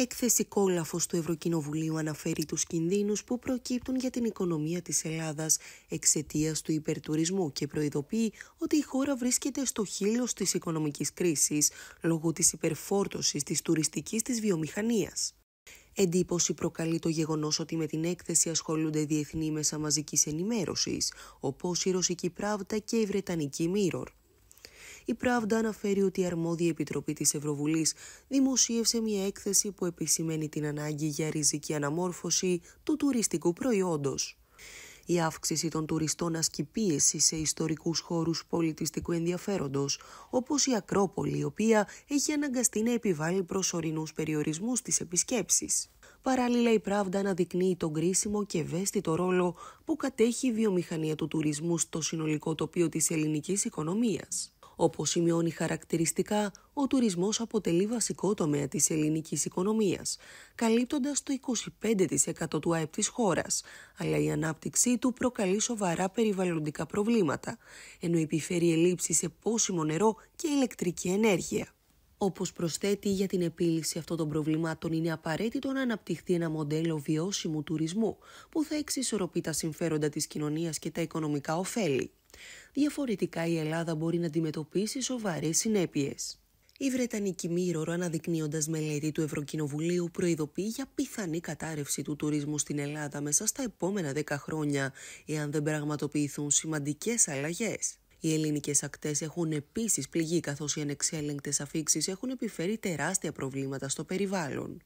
Έκθεση Κόλαφος του Ευρωκοινοβουλίου αναφέρει τους κινδύνους που προκύπτουν για την οικονομία της Ελλάδας εξαιτίας του υπερτουρισμού και προειδοποιεί ότι η χώρα βρίσκεται στο χείλος της οικονομικής κρίσης λόγω της υπερφόρτωσης της τουριστικής της βιομηχανίας. Εντύπωση προκαλεί το γεγονός ότι με την έκθεση ασχολούνται διεθνή μέσα μαζικής ενημέρωσης, όπως η ρωσική Πράβτα και η βρετανική Μύρορ. Η Πράβδα αναφέρει ότι η αρμόδια επιτροπή της Ευρωβουλής δημοσίευσε μια έκθεση που επισημαίνει την ανάγκη για ριζική αναμόρφωση του τουριστικού προϊόντος. Η αύξηση των τουριστών ασκεί πίεση σε ιστορικούς χώρους πολιτιστικού ενδιαφέροντος, όπως η Ακρόπολη, η οποία έχει αναγκαστεί να επιβάλλει προσωρινούς περιορισμούς στι επισκέψει. Παράλληλα, η Πράβδα αναδεικνύει τον κρίσιμο και ευαίσθητο ρόλο που κατέχει η βιομηχανία του τουρισμού στο συνολικό τοπίο της ελληνικής οικονομίας. Όπως σημειώνει χαρακτηριστικά, ο τουρισμός αποτελεί βασικό τομέα της ελληνικής οικονομίας, καλύπτοντας το 25% του ΑΕΠ της χώρας, αλλά η ανάπτυξή του προκαλεί σοβαρά περιβαλλοντικά προβλήματα, ενώ επιφέρει ελλείψεις σε πόσιμο νερό και ηλεκτρική ενέργεια. Όπως προσθέτει, για την επίλυση αυτών των προβλημάτων είναι απαραίτητο να αναπτυχθεί ένα μοντέλο βιώσιμου τουρισμού που θα εξισορροπεί τα συμφέροντα της κοινωνίας και τα οικονομικά ωφέλη. Διαφορετικά η Ελλάδα μπορεί να αντιμετωπίσει σοβαρές συνέπειες. Η Βρετανική Μύρορο, αναδεικνύοντας μελέτη του Ευρωκοινοβουλίου, προειδοποιεί για πιθανή κατάρρευση του τουρισμού στην Ελλάδα μέσα στα επόμενα 10 χρόνια, εάν δεν πραγματοποιηθούν σημαντικές αλλαγές. Οι ελληνικές ακτές έχουν επίσης πληγεί καθώς οι ανεξέλεγκτες αφήξεις έχουν επιφέρει τεράστια προβλήματα στο περιβάλλον.